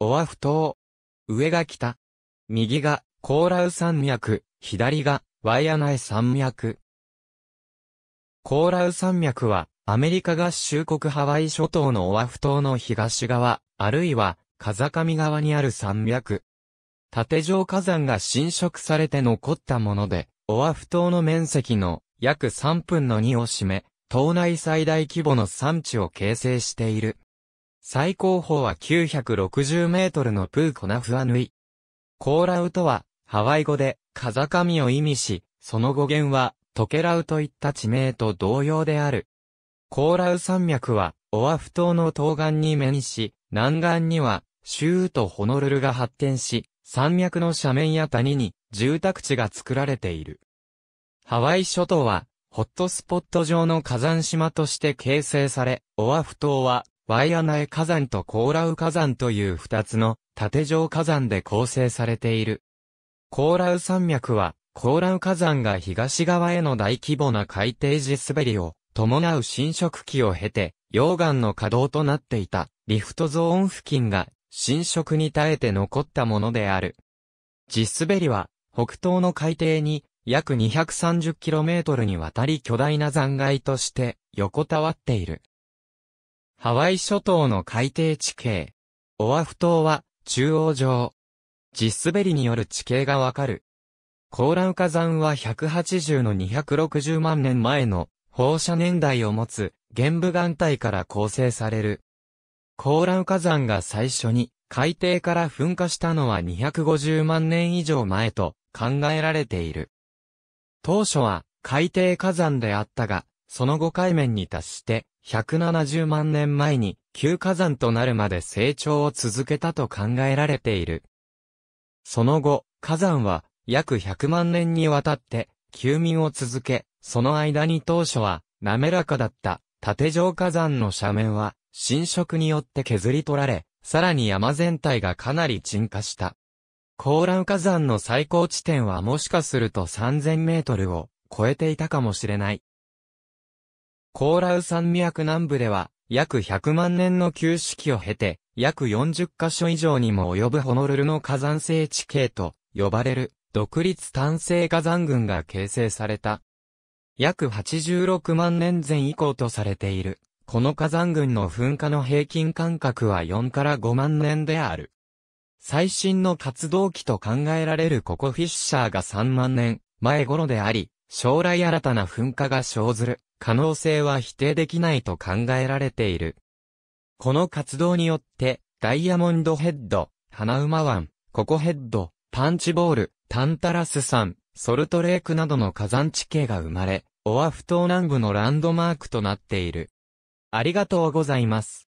オアフ島。上が北。右がコーラウ山脈、左がワイアナエ山脈。コーラウ山脈は、アメリカ合衆国ハワイ諸島のオアフ島の東側、あるいは、風上側にある山脈。縦状火山が侵食されて残ったもので、オアフ島の面積の約3分の2を占め、島内最大規模の産地を形成している。最高峰は960メートルのプーコナフアヌイ。コーラウとは、ハワイ語で、風上を意味し、その語源は、トケラウといった地名と同様である。コーラウ山脈は、オアフ島の東岸に面し、南岸には、シューとホノルルが発展し、山脈の斜面や谷に、住宅地が作られている。ハワイ諸島は、ホットスポット上の火山島として形成され、オアフ島はワイアナエ火山とコーラウ火山という二つの縦状火山で構成されている。コーラウ山脈は、コーラウ火山が東側への大規模な海底地滑りを伴う侵食期を経て、溶岩の稼働となっていたリフトゾーン付近が侵食に耐えて残ったものである。地滑りは、北東の海底に約 230km にわたり巨大な残骸として横たわっている。ハワイ諸島の海底地形。オアフ島は、中央上。実滑りによる地形がわかる。コーラウ火山は180の260万年前の放射年代を持つ玄武岩帯から構成される。コーラウ火山が最初に海底から噴火したのは250万年以上前と考えられている。当初は海底火山であったが、その後海面に達して、170万年前に旧火山となるまで成長を続けたと考えられている。その後、火山は約100万年にわたって休眠を続け、その間に当初は滑らかだった縦状火山の斜面は侵食によって削り取られ、さらに山全体がかなり沈下した。高蘭火山の最高地点はもしかすると3000メートルを超えていたかもしれない。コーラウ山脈南部では、約100万年の旧式を経て、約40カ所以上にも及ぶホノルルの火山性地形と呼ばれる独立単性火山群が形成された。約86万年前以降とされている。この火山群の噴火の平均間隔は4から5万年である。最新の活動期と考えられるココフィッシャーが3万年前頃であり、将来新たな噴火が生ずる可能性は否定できないと考えられている。この活動によって、ダイヤモンドヘッド、花馬湾、ココヘッド、パンチボール、タンタラス山、ソルトレークなどの火山地形が生まれ、オアフ島南部のランドマークとなっている。ありがとうございます。